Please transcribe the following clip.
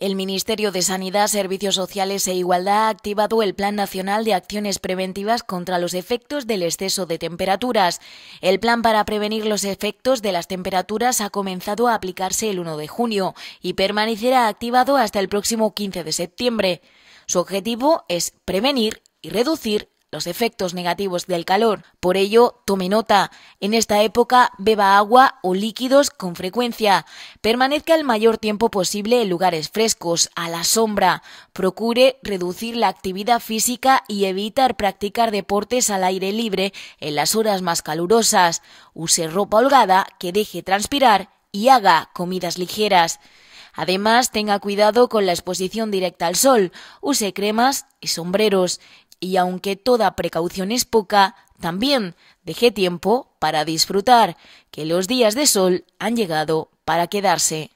El Ministerio de Sanidad, Servicios Sociales e Igualdad ha activado el Plan Nacional de Acciones Preventivas contra los efectos del exceso de temperaturas. El plan para prevenir los efectos de las temperaturas ha comenzado a aplicarse el 1 de junio y permanecerá activado hasta el próximo 15 de septiembre. Su objetivo es prevenir y reducir los efectos negativos del calor. Por ello, tome nota. En esta época, beba agua o líquidos con frecuencia. Permanezca el mayor tiempo posible en lugares frescos, a la sombra. Procure reducir la actividad física y evitar practicar deportes al aire libre en las horas más calurosas. Use ropa holgada que deje transpirar y haga comidas ligeras. Además, tenga cuidado con la exposición directa al sol, use cremas y sombreros, y aunque toda precaución es poca, también dejé tiempo para disfrutar, que los días de sol han llegado para quedarse.